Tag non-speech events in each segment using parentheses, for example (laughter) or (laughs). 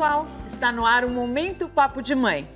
pessoal, está no ar o Momento Papo de Mãe.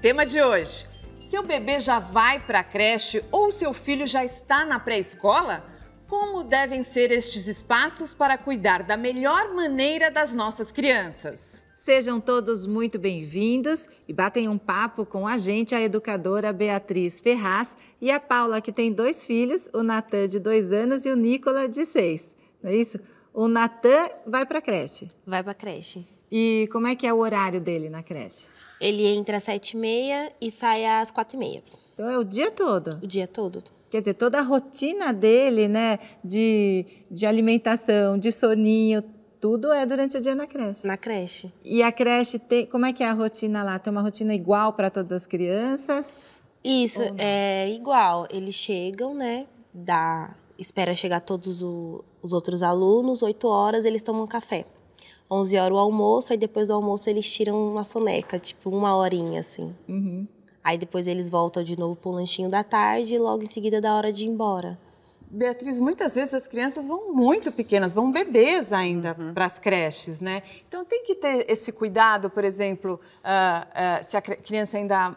Tema de hoje: seu bebê já vai para a creche ou seu filho já está na pré-escola? Como devem ser estes espaços para cuidar da melhor maneira das nossas crianças? Sejam todos muito bem-vindos e batem um papo com a gente a educadora Beatriz Ferraz e a Paula, que tem dois filhos, o Natan de dois anos e o Nicola de seis. Não é isso? O Natan vai para a creche. Vai para a creche. E como é que é o horário dele na creche? Ele entra às sete e meia e sai às quatro e meia. Então é o dia todo? O dia todo. Quer dizer, toda a rotina dele, né, de, de alimentação, de soninho, tudo é durante o dia na creche. Na creche. E a creche tem, como é que é a rotina lá? Tem uma rotina igual para todas as crianças? Isso é igual. Eles chegam, né, da espera chegar todos o, os outros alunos, oito horas eles tomam café. 11 horas o almoço, aí depois do almoço eles tiram uma soneca, tipo uma horinha assim. Uhum. Aí depois eles voltam de novo pro lanchinho da tarde e logo em seguida é da hora de ir embora. Beatriz, muitas vezes as crianças vão muito pequenas, vão bebês ainda uhum. para as creches, né? Então tem que ter esse cuidado, por exemplo, uh, uh, se a criança ainda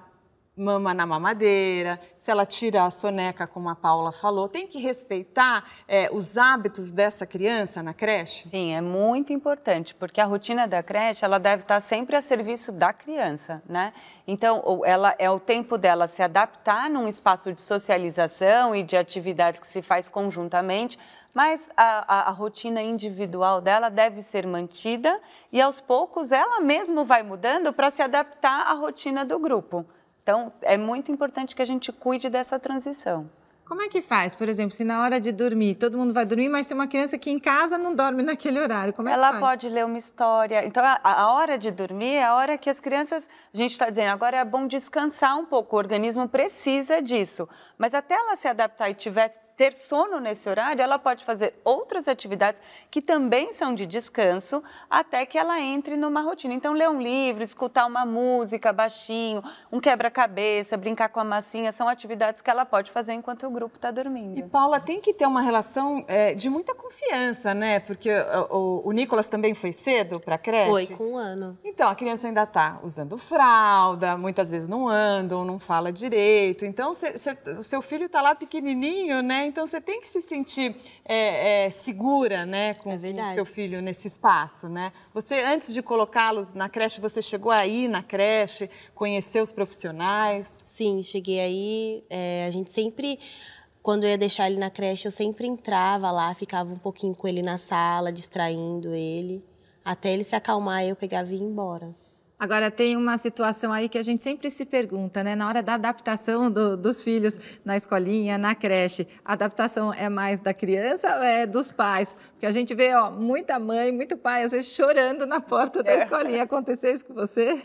mama na mamadeira, se ela tira a soneca, como a Paula falou, tem que respeitar é, os hábitos dessa criança na creche? Sim, é muito importante, porque a rotina da creche, ela deve estar sempre a serviço da criança, né? Então, ela é o tempo dela se adaptar num espaço de socialização e de atividade que se faz conjuntamente, mas a, a, a, rotina individual dela deve ser mantida e aos poucos ela mesma vai mudando para se adaptar à rotina do grupo. Então, é muito importante que a gente cuide dessa transição. Como é que faz, por exemplo, se na hora de dormir todo mundo vai dormir, mas tem uma criança que em casa não dorme (laughs) naquele horário? Como é Ela faz? pode ler uma história. Então, a, a, hora de dormir é a hora que as crianças. A gente está dizendo agora é bom descansar um pouco, o organismo precisa disso. Mas até ela se adaptar e tiver ter sono nesse horário, ela pode fazer outras atividades que também são de descanso até que ela entre numa rotina. Então, ler um livro, escutar uma música baixinho, um quebra-cabeça, brincar com a massinha, são atividades que ela pode fazer enquanto o grupo está dormindo. E Paula, tem que ter uma relação é, de muita confiança, né? Porque o, o, o Nicolas também foi cedo para a creche? Foi, com um ano. Então, a criança ainda está usando fralda, muitas vezes não anda ou não fala direito. Então, cê, cê, o seu filho está lá pequenininho, né? Então você tem que se sentir é, é, segura, né, com, é o seu filho nesse espaço, né? Você antes de colocá-los na creche, você chegou aí na creche, conheceu os profissionais? Sim, cheguei aí. É, a gente sempre quando eu ia deixar ele na creche, eu sempre entrava lá, ficava um pouquinho com ele na sala, distraindo ele, até ele se acalmar, eu pegava e ia embora. Agora, tem uma situação aí que a gente sempre se pergunta, né? Na hora da adaptação do, dos filhos na escolinha, na creche, a adaptação é mais da criança ou é dos pais? Porque a gente vê, ó, muita mãe, muito pai, às vezes chorando na porta da é. escolinha. Aconteceu isso com você?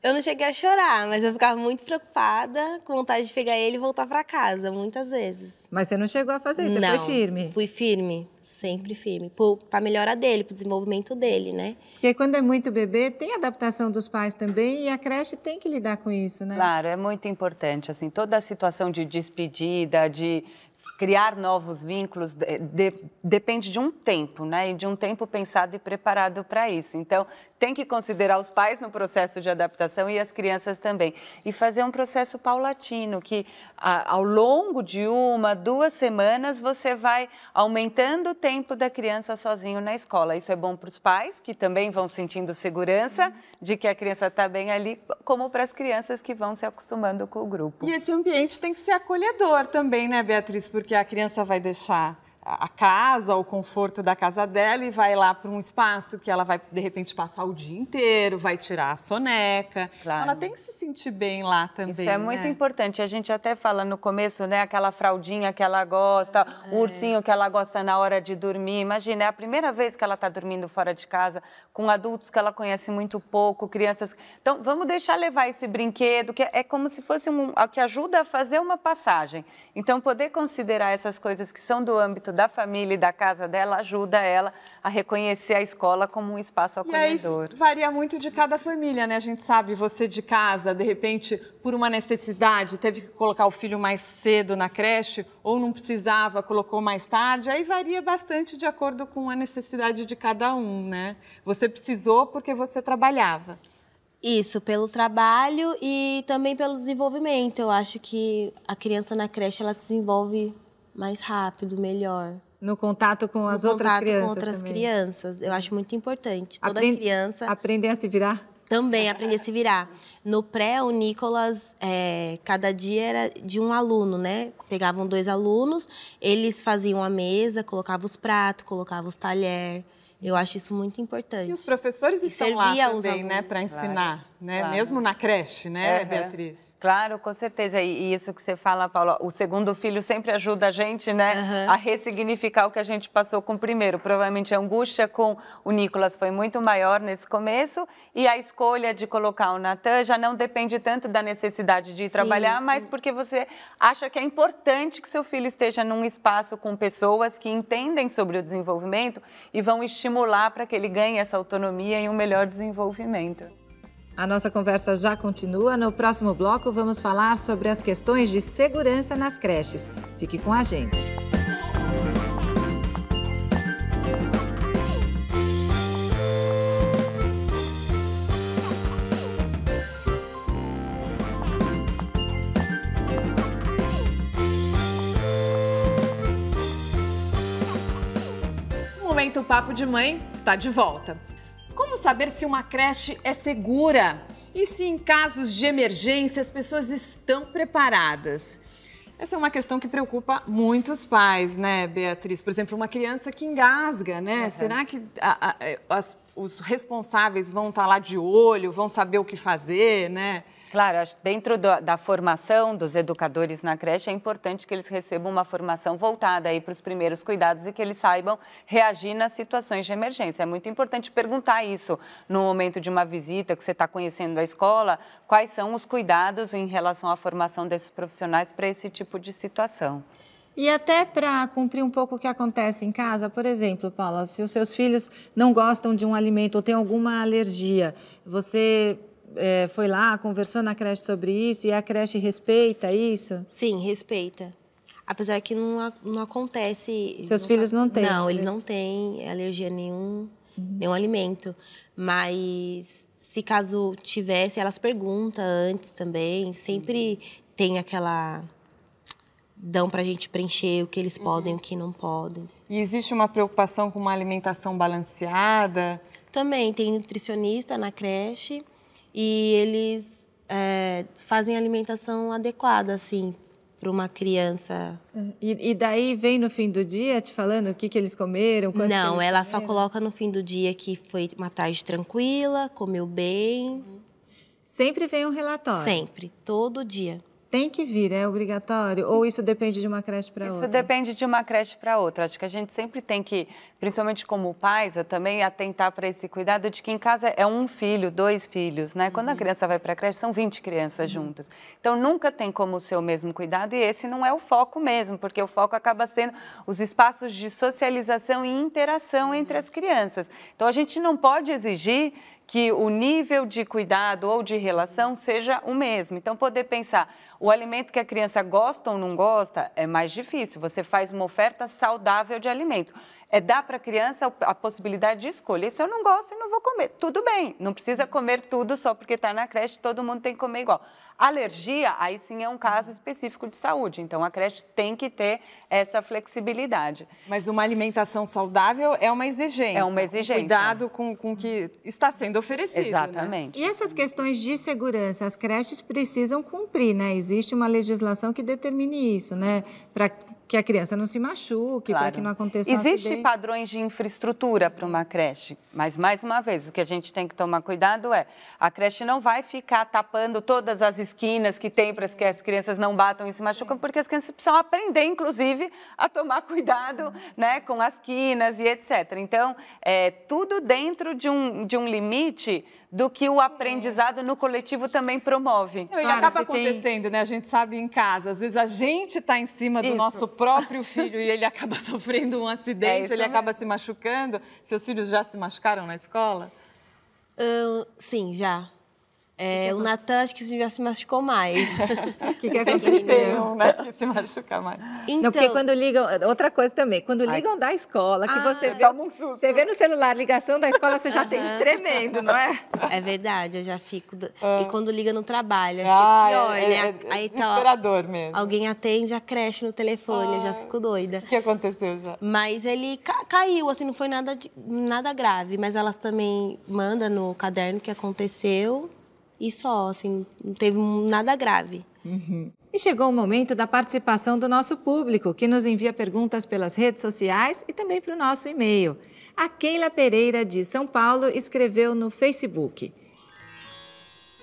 Eu não cheguei a chorar, mas eu ficava muito preocupada, com vontade de pegar ele e voltar para casa, muitas vezes. Mas você não chegou a fazer isso, você não, foi firme? fui firme sempre firme, para a melhora dele, para o desenvolvimento dele, né? Porque quando é muito bebê, tem adaptação dos pais também e a creche tem que lidar com isso, né? Claro, é muito importante, assim, toda a situação de despedida, de criar novos vínculos de, de, depende de um tempo, né? E de um tempo pensado e preparado para isso. Então, tem que considerar os pais no processo de adaptação e as crianças também. E fazer um processo paulatino, que a, ao longo de uma, duas semanas, você vai aumentando o tempo da criança sozinho na escola. Isso é bom para os pais, que também vão sentindo segurança uhum. de que a criança está bem ali, como para as crianças que vão se acostumando com o grupo. E esse ambiente tem que ser acolhedor também, né, Beatriz? Porque a criança vai deixar a casa, o conforto da casa dela e vai lá para um espaço que ela vai, de repente, passar o dia inteiro, vai tirar a soneca. Claro. Ela tem que se sentir bem lá também. Isso é muito né? importante. A gente até fala no começo, né? Aquela fraldinha que ela gosta, é. o ursinho que ela gosta na hora de dormir. Imagina, é a primeira vez que ela está dormindo fora de casa, com adultos que ela conhece muito pouco, crianças. Então, vamos deixar levar esse brinquedo, que é como se fosse um, que ajuda a fazer uma passagem. Então, poder considerar essas coisas que são do âmbito da família e da casa dela ajuda ela a reconhecer a escola como um espaço acolhedor. E aí, varia muito de cada família, né? A gente sabe, você de casa, de repente, por uma necessidade, teve que colocar o filho mais cedo na creche ou não precisava, colocou mais tarde. Aí varia bastante de acordo com a necessidade de cada um, né? Você precisou porque você trabalhava. Isso, pelo trabalho e também pelo desenvolvimento. Eu acho que a criança na creche ela desenvolve mais rápido, melhor. No contato com as no outras contato crianças. com outras também. crianças. Eu acho muito importante. Toda criança. Aprender a se virar? Também, aprender a se virar. No pré, o Nicolas, é, cada dia era de um aluno, né? Pegavam dois alunos, eles faziam a mesa, colocavam os pratos, colocavam os talher. Eu acho isso muito importante. E os professores e estão lá também, né? Para ensinar. Claro né? Claro. Mesmo na creche, né, uhum. Beatriz? Claro, com certeza. E isso que você fala, Paula, o segundo filho sempre ajuda a gente, né, uhum. a ressignificar o que a gente passou com o primeiro. Provavelmente a angústia com o Nicolas foi muito maior nesse começo e a escolha de colocar o Natan já não depende tanto da necessidade de ir Sim. trabalhar, mas porque você acha que é importante que seu filho esteja num espaço com pessoas que entendem sobre o desenvolvimento e vão estimular para que ele ganhe essa autonomia e um melhor desenvolvimento. A nossa conversa já continua. No próximo bloco, vamos falar sobre as questões de segurança nas creches. Fique com a gente. O Momento Papo de Mãe está de volta. Como saber se uma creche é segura? E se em casos de emergência as pessoas estão preparadas? Essa é uma questão que preocupa muitos pais, né, Beatriz? Por exemplo, uma criança que engasga, né? Uhum. Será que a, a, as, os responsáveis vão estar tá lá de olho, vão saber o que fazer, né? Claro, acho que dentro da, da formação dos educadores na creche é importante que eles recebam uma formação voltada aí para os primeiros cuidados e que eles saibam reagir nas situações de emergência. É muito importante perguntar isso no momento de uma visita que você está conhecendo a escola, quais são os cuidados em relação à formação desses profissionais para esse tipo de situação. E até para cumprir um pouco o que acontece em casa, por exemplo, Paula, se os seus filhos não gostam de um alimento ou têm alguma alergia, você é, foi lá, conversou na creche sobre isso e a creche respeita isso? Sim, respeita. Apesar que não, não acontece. Seus não, filhos não têm? Não, eles né? não têm alergia a nenhum, uhum. nenhum alimento. Mas se caso tivesse, elas perguntam antes também. Sempre uhum. tem aquela dão para a gente preencher o que eles uhum. podem uhum. o que não podem. E existe uma preocupação com uma alimentação balanceada? Também, tem nutricionista na creche e eles é, fazem alimentação adequada, assim, para uma criança. E, e, daí vem no fim do dia te falando o que, que eles comeram? Não, eles comeram? ela só coloca no fim do dia que foi uma tarde tranquila, comeu bem. Sempre vem um relatório? Sempre, todo dia. Tem que vir, é obrigatório? Ou isso depende de uma creche para outra? Isso depende de uma creche para outra. Acho que a gente sempre tem que, principalmente como pais, também atentar para esse cuidado de que em casa é um filho, dois filhos, né? Uhum. Quando a uhum. criança vai para a creche, são 20 crianças uhum. juntas. Então, nunca tem como ser o mesmo cuidado e esse não é o foco mesmo, porque o foco acaba sendo os espaços de socialização e interação entre uhum. as crianças. Então, a gente não pode exigir que o nível de cuidado ou de relação seja o mesmo. Então, poder pensar o alimento que a criança gosta ou não gosta é mais difícil. Você faz uma oferta saudável de alimento é dar para a criança a possibilidade de escolha. Se eu não gosto e não vou comer. Tudo bem, não precisa comer tudo só porque está na creche, todo mundo tem que comer igual. Alergia, aí sim é um caso específico de saúde, então a creche tem que ter essa flexibilidade. Mas uma alimentação saudável é uma exigência. É uma exigência. cuidado com, com o que está sendo oferecido. Né? Exatamente. Né? E essas questões de segurança, as creches precisam cumprir, né? Existe uma legislação que determine isso, né? Para que a criança não se machuque, claro. para que não aconteça Existe acidente. padrões de infraestrutura para uma creche, mas mais uma vez, o que a gente tem que tomar cuidado é, a creche não vai ficar tapando todas as esquinas que tem para que as crianças não batam e se machucam, porque as crianças precisam aprender, inclusive, a tomar cuidado né, com as esquinas e etc. Então, é tudo dentro de um, de um limite do que o aprendizado no coletivo também promove. e acaba acontecendo, tem... né? A gente sabe em casa, às vezes a gente está em cima do Isso. nosso próprio filho e ele acaba (laughs) sofrendo um é, acidente, é ele acaba se machucando. Seus filhos já se machucaram na escola? Uh, sim, já. É, é, o Natan acho que já se machucou mais. O (laughs) que, que aconteceu? né? Que se machucar mais. Então... Não, porque quando ligam. Outra coisa também, quando ligam Ai. da escola, que ah, você vê. Um susto. Você vê no celular ligação da escola, você já atende tem tremendo, não é? (laughs) É verdade, eu já fico. Do... Ah. E quando liga no trabalho, acho ah, que é, ah, é pior, é, né? é desesperador é tá, ó, mesmo. Alguém atende a creche no telefone, ah, eu já fico doida. O que, que aconteceu já? Mas ele ca caiu, assim, não foi nada, de, nada grave, mas elas também mandam no caderno o que aconteceu. E só, assim, não teve nada grave. Uhum. E chegou o momento da participação do nosso público, que nos envia perguntas pelas redes sociais e também para o nosso e-mail. A Keila Pereira, de São Paulo, escreveu no Facebook.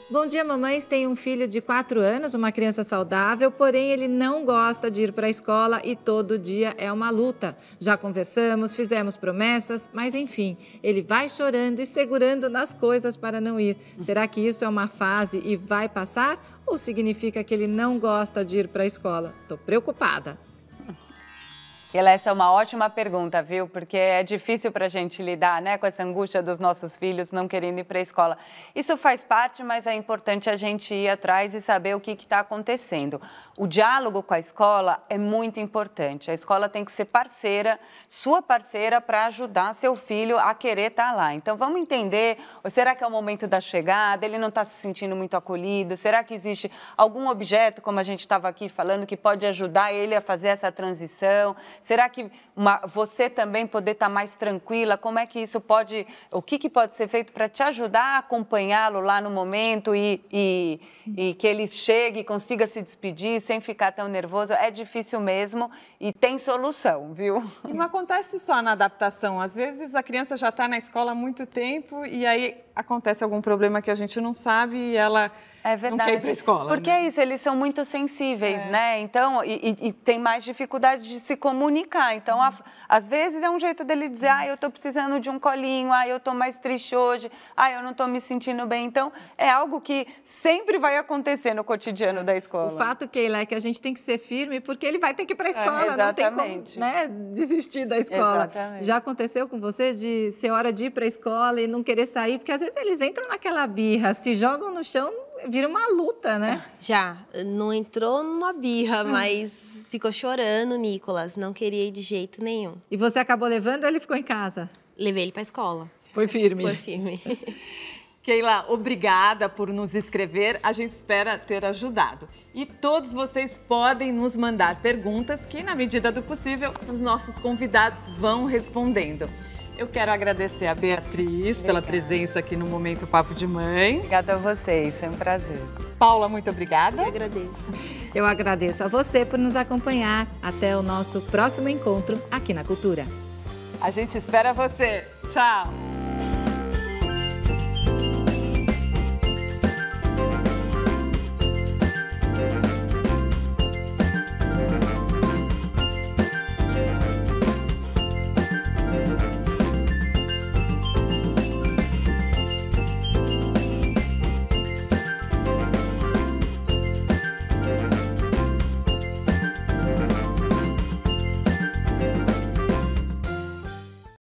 Bom dia, mamães. Tem um filho de 4 anos, uma criança saudável, porém ele não gosta de ir para a escola e todo dia é uma luta. Já conversamos, fizemos promessas, mas enfim, ele vai chorando e segurando nas coisas para não ir. Será que isso é uma fase e vai passar? Ou significa que ele não gosta de ir para a escola? Tô preocupada. Ela essa é uma ótima pergunta, viu? Porque é difícil para a gente lidar né, com essa angústia dos nossos filhos não querendo ir para a escola. Isso faz parte, mas é importante a gente ir atrás e saber o que está acontecendo. O diálogo com a escola é muito importante. A escola tem que ser parceira, sua parceira, para ajudar seu filho a querer estar tá lá. Então vamos entender, será que é o momento da chegada? Ele não está se sentindo muito acolhido? Será que existe algum objeto, como a gente estava aqui falando, que pode ajudar ele a fazer essa transição? Será que uma, você também poder estar tá mais tranquila? Como é que isso pode, o que, que pode ser feito para te ajudar a acompanhá-lo lá no momento e, e, e que ele chegue e consiga se despedir sem ficar tão nervoso? É difícil mesmo e tem solução, viu? E não acontece só na adaptação. Às vezes a criança já está na escola há muito tempo e aí acontece algum problema que a gente não sabe e ela é verdade. não quer ir para a escola. Porque né? é isso, eles são muito sensíveis, é. né? Então, e, e, e, tem mais dificuldade de se comunicar. Então, a, uhum. Às vezes é um jeito dele dizer, ah, eu estou precisando de um colinho, ah, eu estou mais triste hoje, ah, eu não estou me sentindo bem. Então, é algo que sempre vai acontecer no cotidiano da escola. O fato, Keila, é que a gente tem que ser firme, porque ele vai ter que ir para a é, escola, é, não tem como né, desistir da escola. Exatamente. Já aconteceu com você de ser hora de ir para a escola e não querer sair? Porque às vezes eles entram naquela birra, se jogam no chão, vira uma luta, né? É, já. Não entrou numa birra, hum. mas ficou chorando, Nicolas. Não queria ir de jeito nenhum. E você acabou levando ou ele ficou em casa? Levei ele para escola. Foi firme. Foi firme. (laughs) Keila, obrigada por nos escrever. A gente espera ter ajudado. E todos vocês podem nos mandar perguntas que, na medida do possível, os nossos convidados vão respondendo. Eu quero agradecer a Beatriz obrigada. pela presença aqui no Momento Papo de Mãe. Obrigada a vocês, foi um prazer. Paula, muito obrigada. Eu agradeço. Eu agradeço a você por nos acompanhar. Até o nosso próximo encontro aqui na Cultura. A gente espera você. Tchau!